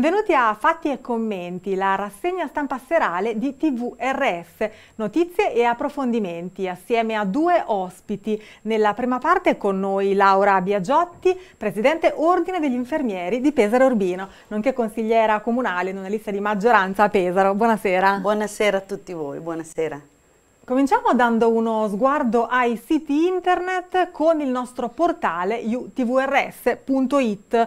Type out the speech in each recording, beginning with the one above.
Benvenuti a Fatti e Commenti, la rassegna stampa serale di TVRS, notizie e approfondimenti assieme a due ospiti. Nella prima parte con noi Laura Biagiotti, presidente Ordine degli Infermieri di Pesaro Urbino, nonché consigliera comunale in una lista di maggioranza a Pesaro. Buonasera. Buonasera a tutti voi, buonasera. Cominciamo dando uno sguardo ai siti internet con il nostro portale utvrs.it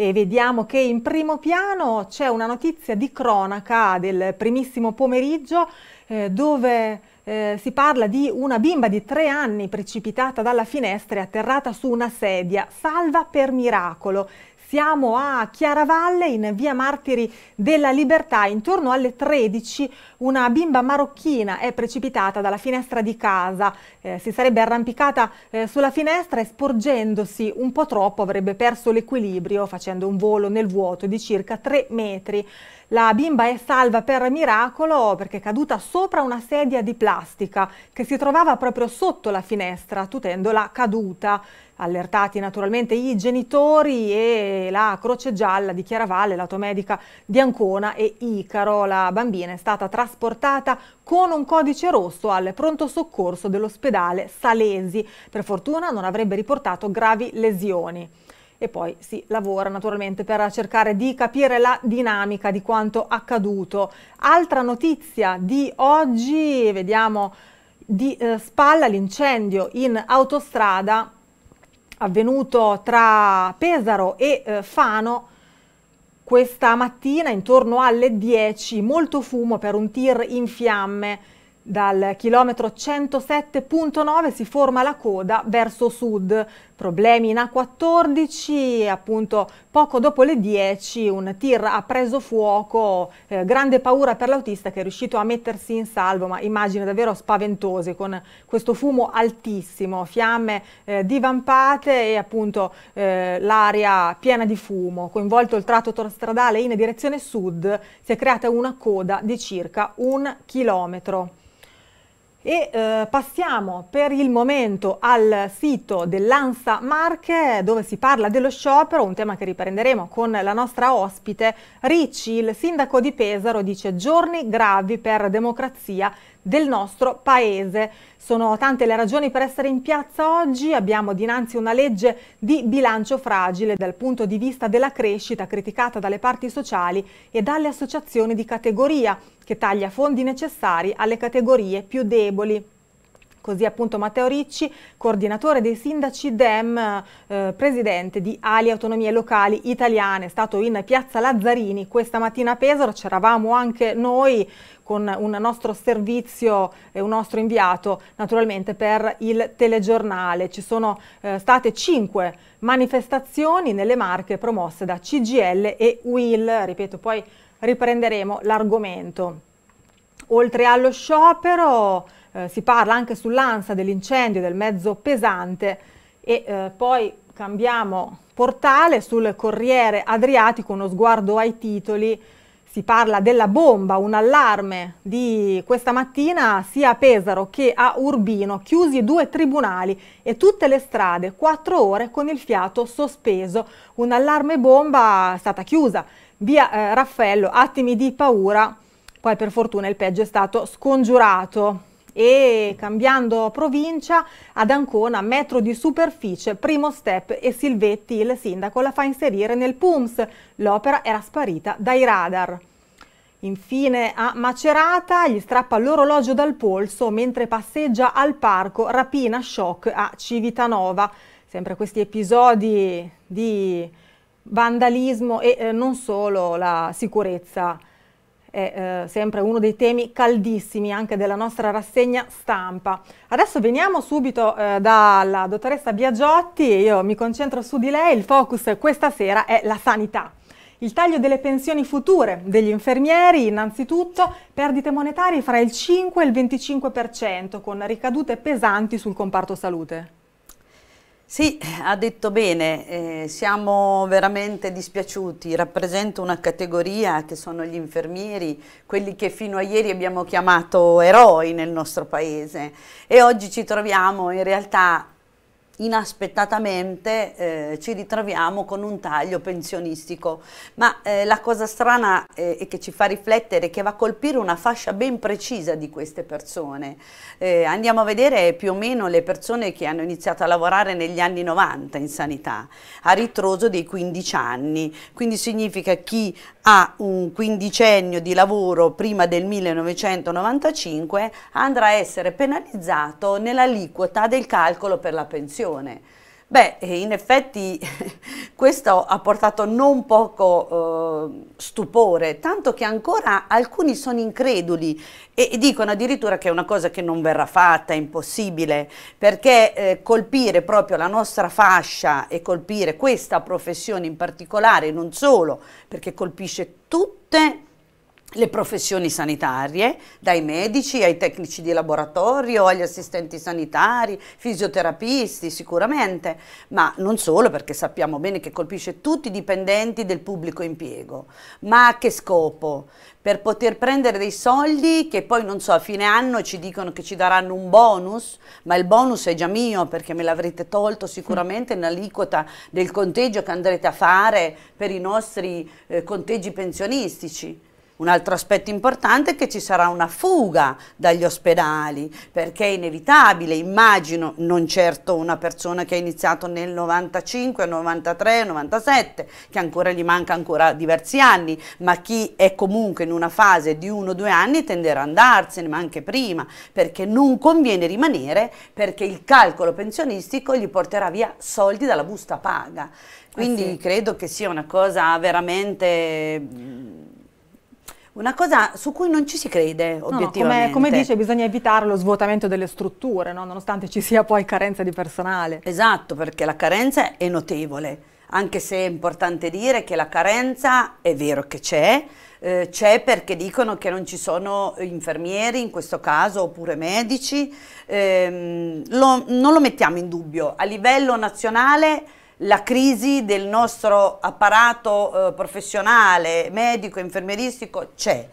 e vediamo che in primo piano c'è una notizia di cronaca del primissimo pomeriggio eh, dove eh, si parla di una bimba di tre anni precipitata dalla finestra e atterrata su una sedia, salva per miracolo. Siamo a Chiaravalle in via Martiri della Libertà. Intorno alle 13 una bimba marocchina è precipitata dalla finestra di casa. Eh, si sarebbe arrampicata eh, sulla finestra e sporgendosi un po' troppo avrebbe perso l'equilibrio facendo un volo nel vuoto di circa 3 metri. La bimba è salva per miracolo perché è caduta sopra una sedia di plastica che si trovava proprio sotto la finestra, tutendola caduta. Allertati naturalmente i genitori e la Croce Gialla di Chiaravalle, l'automedica di Ancona e Icaro. La bambina è stata trasportata con un codice rosso al pronto soccorso dell'ospedale Salesi. Per fortuna non avrebbe riportato gravi lesioni e poi si lavora naturalmente per cercare di capire la dinamica di quanto accaduto. Altra notizia di oggi, vediamo di eh, spalla l'incendio in autostrada avvenuto tra Pesaro e eh, Fano questa mattina intorno alle 10, molto fumo per un tir in fiamme dal chilometro 107.9 si forma la coda verso sud, problemi in A14, appunto poco dopo le 10 un tir ha preso fuoco, eh, grande paura per l'autista che è riuscito a mettersi in salvo, ma immagini davvero spaventose con questo fumo altissimo, fiamme eh, divampate e appunto eh, l'aria piena di fumo, coinvolto il tratto autostradale in direzione sud, si è creata una coda di circa un chilometro. E eh, passiamo per il momento al sito dell'ANSA Marche dove si parla dello sciopero, un tema che riprenderemo con la nostra ospite Ricci, il sindaco di Pesaro, dice giorni gravi per democrazia del nostro paese. Sono tante le ragioni per essere in piazza oggi, abbiamo dinanzi una legge di bilancio fragile dal punto di vista della crescita criticata dalle parti sociali e dalle associazioni di categoria che taglia fondi necessari alle categorie più deboli. Così appunto Matteo Ricci, coordinatore dei sindaci DEM, eh, presidente di Ali Autonomie Locali Italiane, è stato in Piazza Lazzarini questa mattina a Pesaro, c'eravamo anche noi con un nostro servizio e un nostro inviato naturalmente per il telegiornale. Ci sono eh, state cinque manifestazioni nelle Marche promosse da CGL e UIL, ripeto poi riprenderemo l'argomento. Oltre allo sciopero eh, si parla anche sull'ansa dell'incendio del mezzo pesante e eh, poi cambiamo portale sul Corriere Adriatico, uno sguardo ai titoli, si parla della bomba, un allarme di questa mattina sia a Pesaro che a Urbino, chiusi due tribunali e tutte le strade, quattro ore con il fiato sospeso, un allarme bomba è stata chiusa, via eh, Raffaello, attimi di paura, poi per fortuna il peggio è stato scongiurato e cambiando provincia ad Ancona, metro di superficie, primo step e Silvetti, il sindaco, la fa inserire nel PUMS. L'opera era sparita dai radar. Infine a Macerata gli strappa l'orologio dal polso mentre passeggia al parco, rapina shock a Civitanova. Sempre questi episodi di vandalismo e eh, non solo la sicurezza è eh, sempre uno dei temi caldissimi anche della nostra rassegna stampa. Adesso veniamo subito eh, dalla dottoressa Biagiotti, io mi concentro su di lei, il focus questa sera è la sanità. Il taglio delle pensioni future degli infermieri, innanzitutto, perdite monetarie fra il 5 e il 25%, con ricadute pesanti sul comparto salute. Sì, ha detto bene, eh, siamo veramente dispiaciuti, rappresento una categoria che sono gli infermieri, quelli che fino a ieri abbiamo chiamato eroi nel nostro paese e oggi ci troviamo in realtà inaspettatamente eh, ci ritroviamo con un taglio pensionistico. Ma eh, la cosa strana eh, e eh, che ci fa riflettere è che va a colpire una fascia ben precisa di queste persone. Eh, andiamo a vedere più o meno le persone che hanno iniziato a lavorare negli anni 90 in sanità, a ritroso dei 15 anni. Quindi significa chi ha un quindicennio di lavoro prima del 1995 andrà a essere penalizzato nell'aliquota del calcolo per la pensione situazione. Beh, eh, in effetti questo ha portato non poco eh, stupore, tanto che ancora alcuni sono increduli e, e, dicono addirittura che è una cosa che non verrà fatta, è impossibile, perché eh, colpire proprio la nostra fascia e colpire questa professione in particolare, non solo, perché colpisce tutte le le professioni sanitarie, dai medici ai tecnici di laboratorio, agli assistenti sanitari, fisioterapisti sicuramente, ma non solo perché sappiamo bene che colpisce tutti i dipendenti del pubblico impiego. Ma a che scopo? Per poter prendere dei soldi che poi non so, a fine anno ci dicono che ci daranno un bonus, ma il bonus è già mio perché me l'avrete tolto sicuramente nell'aliquota del conteggio che andrete a fare per i nostri eh, conteggi pensionistici. Un altro aspetto importante è che ci sarà una fuga dagli ospedali, perché è inevitabile, immagino, non certo una persona che ha iniziato nel 95, 93, 97, che ancora gli manca ancora diversi anni, ma chi è comunque in una fase di uno o due anni tenderà ad andarsene, ma anche prima, perché non conviene rimanere, perché il calcolo pensionistico gli porterà via soldi dalla busta paga. Eh Quindi eh sì. credo che sia una cosa veramente una cosa su cui non ci si crede, obiettivamente. No, come, come, dice, bisogna evitare lo svuotamento delle strutture, no? nonostante ci sia poi carenza di personale. Esatto, perché la carenza è notevole, anche se è importante dire che la carenza è vero che c'è, eh, c'è perché dicono che non ci sono infermieri in questo caso oppure medici, ehm, lo, non lo mettiamo in dubbio. A livello nazionale la crisi del nostro apparato eh, professionale, medico, infermieristico c'è,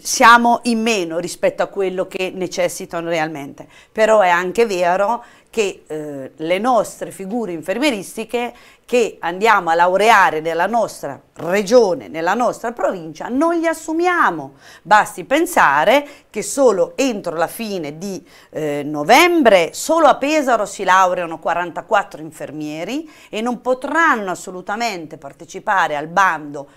siamo in meno rispetto a quello che necessitano realmente, però è anche vero che eh, le nostre figure infermieristiche che andiamo a laureare nella nostra regione, nella nostra provincia, non li assumiamo. Basti pensare che solo entro la fine di eh, novembre, solo a Pesaro si laureano 44 infermieri e non potranno assolutamente partecipare al bando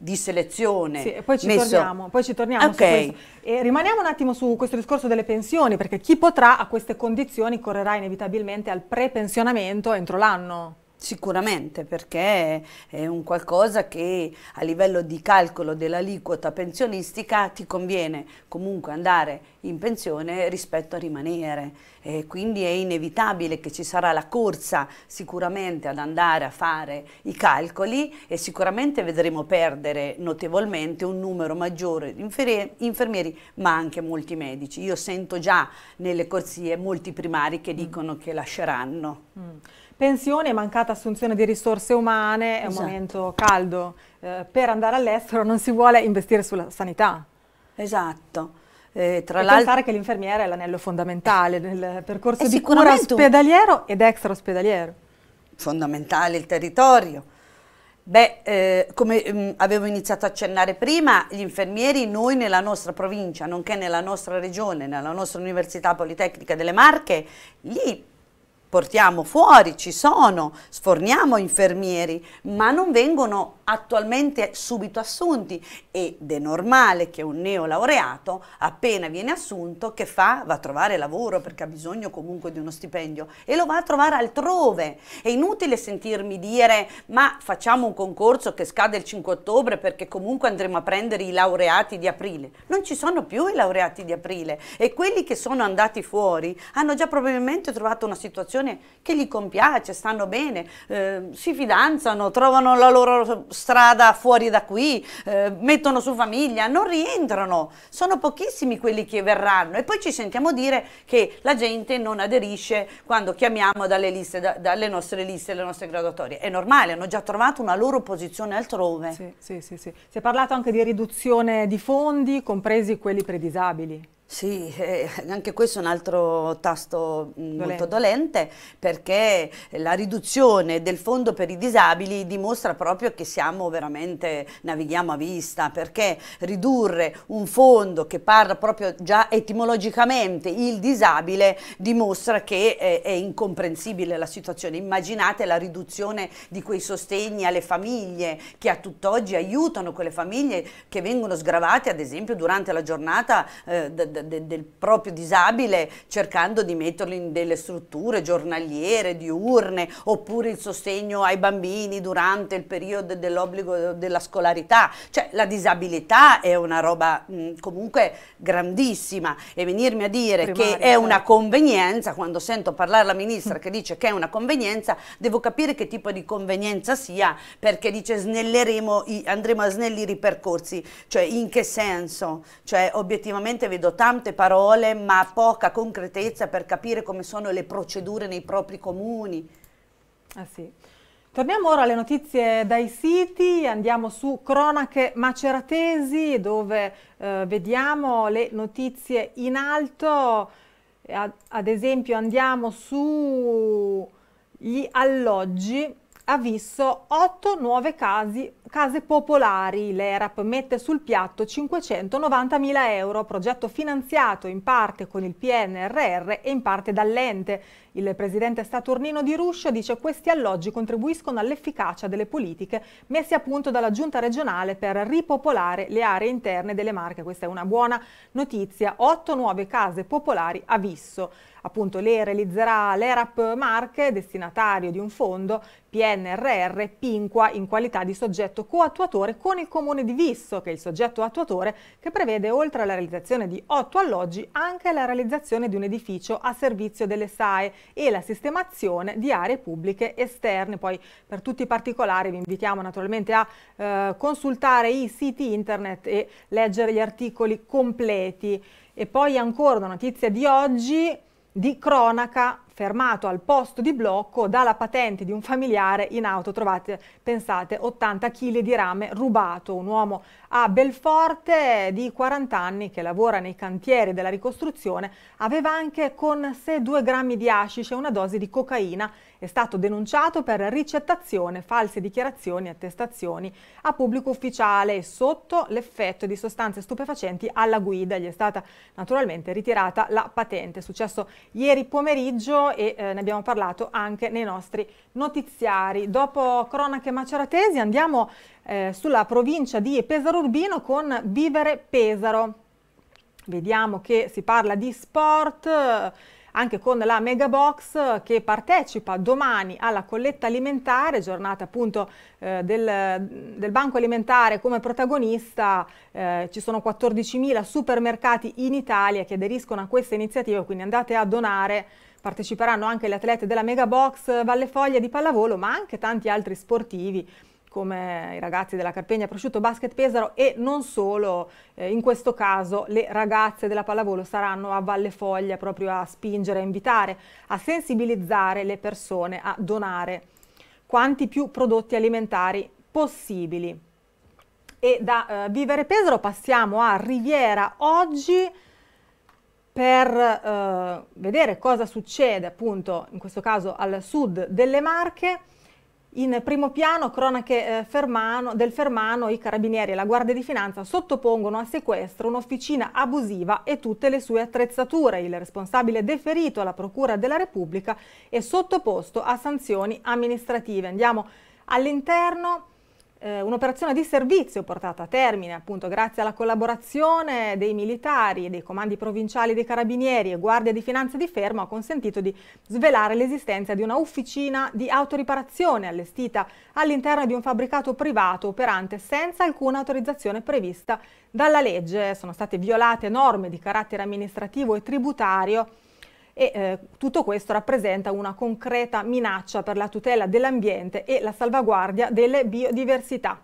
di selezione. Sì, poi ci messo... torniamo, poi ci torniamo okay. rimaniamo un attimo su questo discorso delle pensioni, perché chi potrà a queste condizioni correrà inevitabilmente al prepensionamento entro l'anno. Sicuramente perché è un qualcosa che a livello di calcolo dell'aliquota pensionistica ti conviene comunque andare in pensione rispetto a rimanere e quindi è inevitabile che ci sarà la corsa sicuramente ad andare a fare i calcoli e sicuramente vedremo perdere notevolmente un numero maggiore di infermieri ma anche molti medici. Io sento già nelle corsie molti primari che mm. dicono che lasceranno. Mm. Pensione e mancata assunzione di risorse umane è un esatto. momento caldo. Eh, per andare all'estero non si vuole investire sulla sanità. Esatto. Eh, tra l'altro, pensare che l'infermiera è l'anello fondamentale nel percorso eh, di cura ospedaliero ed extra ospedaliero. Fondamentale il territorio. Beh, eh, come mh, mm, avevo iniziato a accennare prima, gli infermieri noi nella nostra provincia, nonché nella nostra regione, nella nostra Università Politecnica delle Marche, gli portiamo fuori, ci sono, sforniamo infermieri, ma non vengono attualmente subito assunti ed è normale che un neolaureato appena viene assunto che fa? Va a trovare lavoro perché ha bisogno comunque di uno stipendio e lo va a trovare altrove. È inutile sentirmi dire ma facciamo un concorso che scade il 5 ottobre perché comunque andremo a prendere i laureati di aprile. Non ci sono più i laureati di aprile e quelli che sono andati fuori hanno già probabilmente trovato una situazione situazione che gli compiace, stanno bene, eh, si fidanzano, trovano la loro strada fuori da qui, eh, mettono su famiglia, non rientrano, sono pochissimi quelli che verranno e poi ci sentiamo dire che la gente non aderisce quando chiamiamo dalle, liste, da, dalle nostre liste, le nostre graduatorie. È normale, hanno già trovato una loro posizione altrove. Sì, sì, sì, sì. Si è parlato anche di riduzione di fondi, compresi quelli per i disabili. Sì, eh, anche questo è un altro tasto mm, dolente. molto dolente perché la riduzione del fondo per i disabili dimostra proprio che siamo veramente, navighiamo a vista, perché ridurre un fondo che parla proprio già etimologicamente il disabile dimostra che eh, è incomprensibile la situazione. Immaginate la riduzione di quei sostegni alle famiglie che a tutt'oggi aiutano quelle famiglie che vengono sgravate ad esempio durante la giornata eh, de, del proprio disabile cercando di metterlo in delle strutture giornaliere, diurne, oppure il sostegno ai bambini durante il periodo dell'obbligo della scolarità. Cioè la disabilità è una roba mh, comunque grandissima e venirmi a dire Primaria, che è una certo. convenienza, quando sento parlare la ministra che dice che è una convenienza, devo capire che tipo di convenienza sia perché dice snelleremo, andremo a snellire i percorsi, cioè in che senso? Cioè obiettivamente vedo tanto tante parole ma poca concretezza per capire come sono le procedure nei propri comuni. Ah sì. Torniamo ora alle notizie dai siti, andiamo su Cronache Maceratesi dove eh, vediamo le notizie in alto, ad, esempio andiamo su gli alloggi ha visto 8 nuove casi, case popolari. L'ERAP mette sul piatto 590.000 euro, progetto finanziato in parte con il PNRR e in parte dall'ente. Il presidente Saturnino di Ruscio dice che questi alloggi contribuiscono all'efficacia delle politiche messe a punto dalla giunta regionale per ripopolare le aree interne delle Marche. Questa è una buona notizia. 8 nuove case popolari a Visso. Appunto lei realizzerà l'ERAP Marche, destinatario di un fondo PNRR Pinqua in qualità di soggetto coattuatore con il comune di Visso, che è il soggetto attuatore che prevede oltre alla realizzazione di otto alloggi anche la realizzazione di un edificio a servizio delle SAE e la sistemazione di aree pubbliche esterne. Poi per tutti i particolari vi invitiamo naturalmente a eh, consultare i siti internet e leggere gli articoli completi. E poi ancora una notizia di oggi, di cronaca fermato al posto di blocco dalla patente di un familiare in auto trovate, pensate, 80 kg di rame rubato. Un uomo a Belforte di 40 anni che lavora nei cantieri della ricostruzione aveva anche con sé 2 grammi di hashish e una dose di cocaina è stato denunciato per ricettazione, false dichiarazioni e attestazioni a pubblico ufficiale sotto l'effetto di sostanze stupefacenti alla guida. Gli è stata naturalmente ritirata la patente. È successo ieri pomeriggio e eh, ne abbiamo parlato anche nei nostri notiziari. Dopo cronache maceratesi andiamo eh, sulla provincia di Pesaro Urbino con Vivere Pesaro. Vediamo che si parla di sport anche con la Megabox che partecipa domani alla colletta alimentare, giornata appunto eh, del, del, Banco Alimentare come protagonista. Eh, ci sono 14.000 supermercati in Italia che aderiscono a questa iniziativa, quindi andate a donare. Parteciperanno anche gli atleti della Megabox Valle Foglia di pallavolo, ma anche tanti altri sportivi come i ragazzi della Carpegna Prosciutto Basket Pesaro e non solo, eh, in questo caso le ragazze della pallavolo saranno a Valle Foglia proprio a spingere, a invitare, a sensibilizzare le persone a donare quanti più prodotti alimentari possibili. E da eh, Vivere Pesaro passiamo a Riviera oggi per eh, vedere cosa succede appunto in questo caso al sud delle Marche in primo piano, cronache eh, Fermano, del Fermano, i carabinieri e la Guardia di Finanza sottopongono a sequestro un'officina abusiva e tutte le sue attrezzature. Il responsabile deferito alla Procura della Repubblica è sottoposto a sanzioni amministrative. Andiamo all'interno eh, un'operazione di servizio portata a termine appunto grazie alla collaborazione dei militari, dei comandi provinciali dei carabinieri e guardia di finanza di Fermo ha consentito di svelare l'esistenza di una officina di autoriparazione allestita all'interno di un fabbricato privato operante senza alcuna autorizzazione prevista dalla legge. Sono state violate norme di carattere amministrativo e tributario e eh, tutto questo rappresenta una concreta minaccia per la tutela dell'ambiente e la salvaguardia delle biodiversità.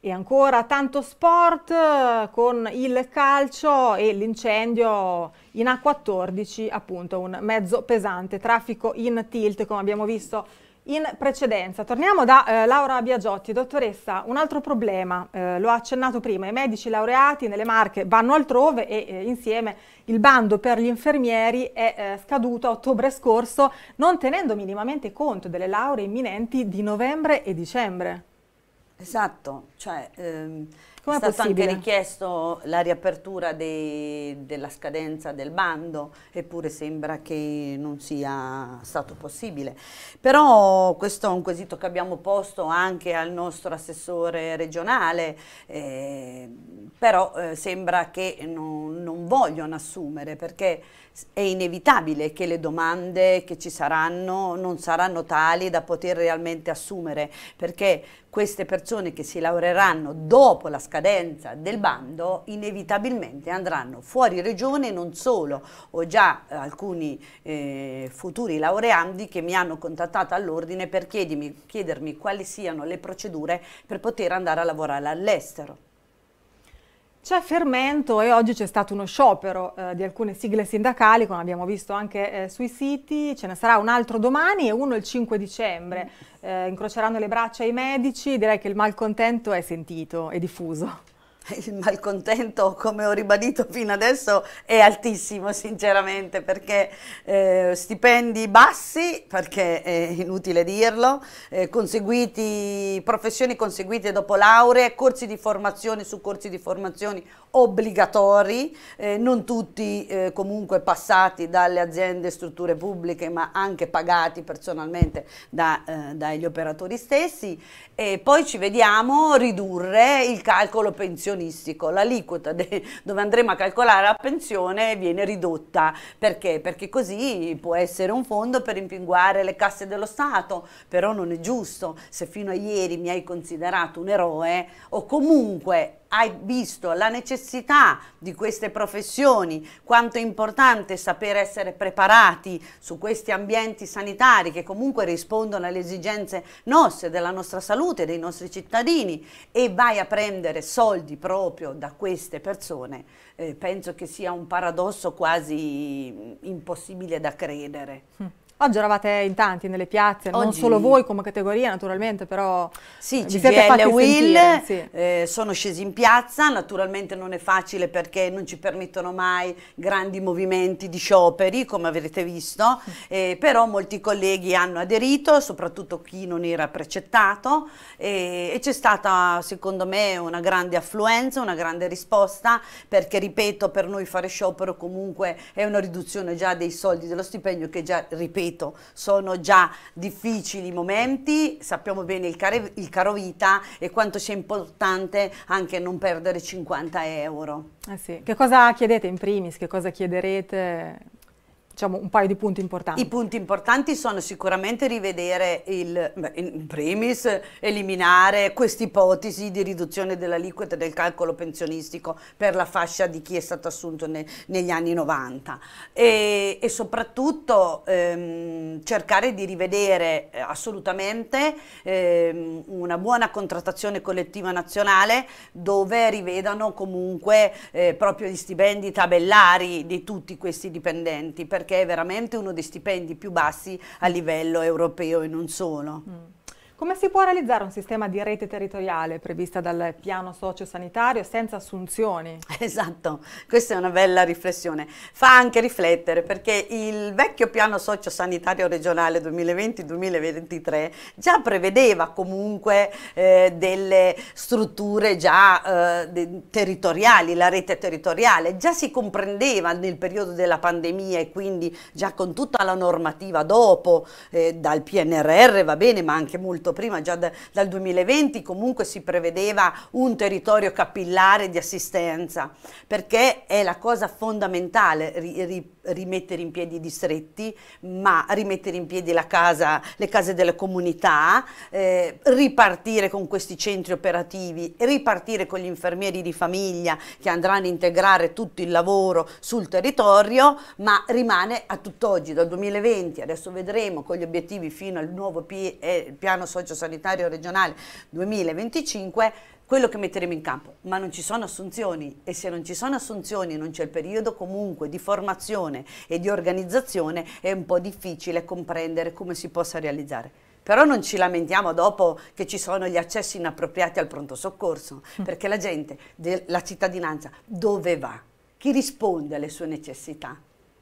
E ancora tanto sport eh, con il calcio e l'incendio in A14, appunto un mezzo pesante, traffico in tilt come abbiamo visto in precedenza. Torniamo da eh, Laura Biagiotti, dottoressa, un altro problema, eh, lo ha accennato prima, i medici laureati nelle Marche vanno altrove e eh, insieme il bando per gli infermieri è eh, scaduto a ottobre scorso, non tenendo minimamente conto delle lauree imminenti di novembre e dicembre. Esatto, cioè ehm, Com'è è stato possibile? anche richiesto la riapertura dei, della scadenza del bando, eppure sembra che non sia stato possibile. Però questo è un quesito che abbiamo posto anche al nostro assessore regionale, eh, però eh, sembra che non, non vogliono assumere perché è inevitabile che le domande che ci saranno non saranno tali da poter realmente assumere, perché queste persone che si laureeranno dopo la scadenza scadenza del bando inevitabilmente andranno fuori regione non solo, ho già eh, alcuni eh, futuri laureandi che mi hanno contattato all'ordine per chiedermi, chiedermi quali siano le procedure per poter andare a lavorare all'estero. C'è fermento e oggi c'è stato uno sciopero eh, di alcune sigle sindacali, come abbiamo visto anche eh, sui siti, ce ne sarà un altro domani e uno il 5 dicembre. Mm. Eh, incroceranno le braccia i medici, direi che il malcontento è sentito e diffuso. il malcontento, come ho ribadito fino adesso, è altissimo sinceramente perché eh, stipendi bassi, perché è inutile dirlo, eh, conseguiti, professioni conseguite dopo lauree, corsi di formazione su corsi di formazione obbligatori, eh, non tutti eh, comunque passati dalle aziende, e strutture pubbliche, ma anche pagati personalmente da, eh, dagli operatori stessi. E poi ci vediamo ridurre il calcolo pensionistico pensionistico l'aliquota dove andremo a calcolare la pensione viene ridotta. Perché? Perché così può essere un fondo per impinguare le casse dello Stato, però non è giusto se fino a ieri mi hai considerato un eroe o comunque hai visto la necessità di queste professioni, quanto è importante sapere essere preparati su questi ambienti sanitari che comunque rispondono alle esigenze nostre, della nostra salute, dei nostri cittadini e vai a prendere soldi proprio da queste persone, eh, penso che sia un paradosso quasi impossibile da credere. Mm. Oggi eravate in tanti nelle piazze, Oggi... non solo voi come categoria naturalmente, però sì, ci CGL e Will sentire, sì. eh, sono scesi in piazza, naturalmente non è facile perché non ci permettono mai grandi movimenti di scioperi come avrete visto, mm. eh, però molti colleghi hanno aderito, soprattutto chi non era precettato eh, e c'è stata secondo me una grande affluenza, una grande risposta perché ripeto per noi fare sciopero comunque è una riduzione già dei soldi dello stipendio che già ripeto ripeto, sono già difficili momenti, sappiamo bene il, care, il caro vita e quanto sia importante anche non perdere 50 euro. Eh sì. Che cosa chiedete in primis? Che cosa chiederete? diciamo, un paio di punti importanti. I punti importanti sono sicuramente rivedere il, in primis, eliminare questa ipotesi di riduzione dell'aliquota del calcolo pensionistico per la fascia di chi è stato assunto ne, negli anni 90 e, e soprattutto ehm, cercare di rivedere eh, assolutamente ehm, una buona contrattazione collettiva nazionale dove rivedano comunque eh, proprio gli stipendi tabellari di tutti questi dipendenti perché è veramente uno dei stipendi più bassi a livello europeo e non solo. Mm. Come si può realizzare un sistema di rete territoriale prevista dal piano sociosanitario senza assunzioni? Esatto, questa è una bella riflessione. Fa anche riflettere perché il vecchio piano sociosanitario regionale 2020-2023 già prevedeva comunque eh, delle strutture già eh, territoriali, la rete territoriale, già si comprendeva nel periodo della pandemia e quindi già con tutta la normativa dopo, eh, dal PNRR va bene ma anche molto detto prima, già da, dal 2020 comunque si prevedeva un territorio capillare di assistenza, perché è la cosa fondamentale ri, ri, rimettere in piedi i distretti, ma rimettere in piedi casa, le case delle comunità, eh, ripartire con questi centri operativi, ripartire con gli infermieri di famiglia che andranno a integrare tutto il lavoro sul territorio, ma rimane a tutt'oggi, dal 2020, adesso vedremo con gli obiettivi fino al nuovo eh, piano sociale, sociosanitario regionale 2025 quello che metteremo in campo, ma non ci sono assunzioni e se non ci sono assunzioni non c'è il periodo comunque di formazione e di organizzazione è un po' difficile comprendere come si possa realizzare però non ci lamentiamo dopo che ci sono gli accessi inappropriati al pronto soccorso, mm. perché la gente, la cittadinanza, dove va? Chi risponde alle sue necessità?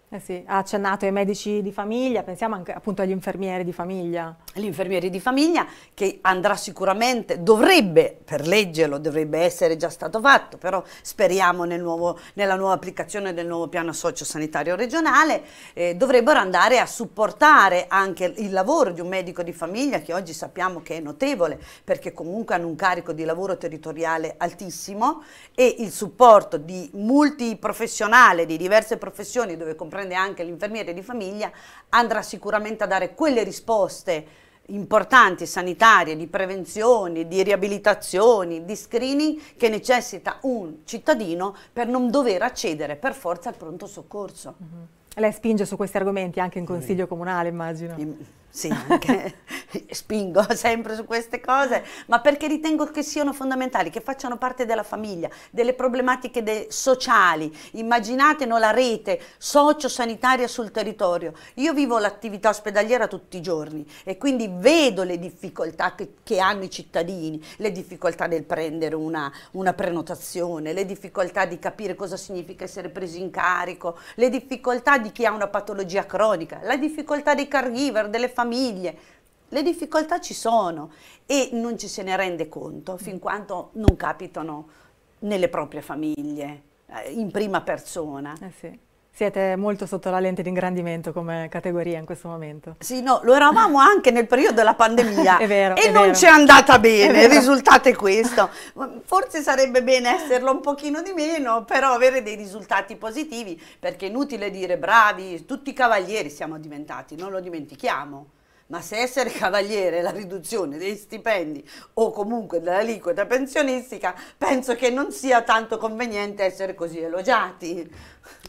Eh sì, ha accennato ai medici di famiglia, pensiamo anche appunto agli infermieri di famiglia. Gli infermieri di famiglia che andrà sicuramente, dovrebbe, per legge lo dovrebbe essere già stato fatto, però speriamo nel nuovo, nella nuova applicazione del nuovo piano socio-sanitario regionale, eh, dovrebbero andare a supportare anche il lavoro di un medico di famiglia che oggi sappiamo che è notevole perché comunque hanno un carico di lavoro territoriale altissimo e il supporto di multiprofessionale di diverse professioni dove comprare comprende anche l'infermiere di famiglia, andrà sicuramente a dare quelle risposte importanti sanitarie, di prevenzione, di riabilitazioni, di screening che necessita un cittadino per non dover accedere per forza al pronto soccorso. Mm -hmm. Lei spinge su questi argomenti anche in Consiglio Comunale, immagino. Sì sì, anche spingo sempre su queste cose, ma perché ritengo che siano fondamentali, che facciano parte della famiglia, delle problematiche de sociali. Immaginate no, la rete socio-sanitaria sul territorio. Io vivo l'attività ospedaliera tutti i giorni e quindi vedo le difficoltà che, che hanno i cittadini, le difficoltà nel prendere una, una prenotazione, le difficoltà di capire cosa significa essere presi in carico, le difficoltà di chi ha una patologia cronica, la difficoltà dei caregiver, delle famiglie famiglie, le difficoltà ci sono e non ci se ne rende conto mm. fin quando non capitano nelle proprie famiglie, eh, in prima persona. Eh sì. Siete molto sotto la lente di ingrandimento come categoria in questo momento. Sì, no, lo eravamo anche nel periodo della pandemia. è vero. E è non ci è andata bene, il risultato è questo. Forse sarebbe bene esserlo un pochino di meno, però avere dei risultati positivi, perché è inutile dire bravi, tutti cavalieri siamo diventati, non lo dimentichiamo ma se essere cavaliere è la riduzione dei stipendi o comunque dell'aliquota pensionistica, penso che non sia tanto conveniente essere così elogiati.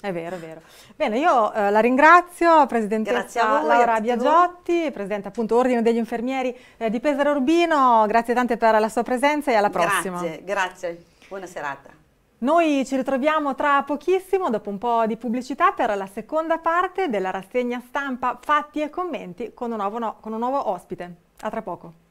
È vero, è vero. Bene, io eh, la ringrazio, Presidente voi, Laura Biagiotti, Presidente appunto Ordine degli Infermieri eh, di Pesaro Urbino, grazie tante per la sua presenza e alla prossima. Grazie, grazie, buona serata. Noi ci ritroviamo tra pochissimo, dopo un po' di pubblicità, per la seconda parte della rassegna stampa Fatti e commenti con un nuovo, no, con un nuovo ospite. A tra poco.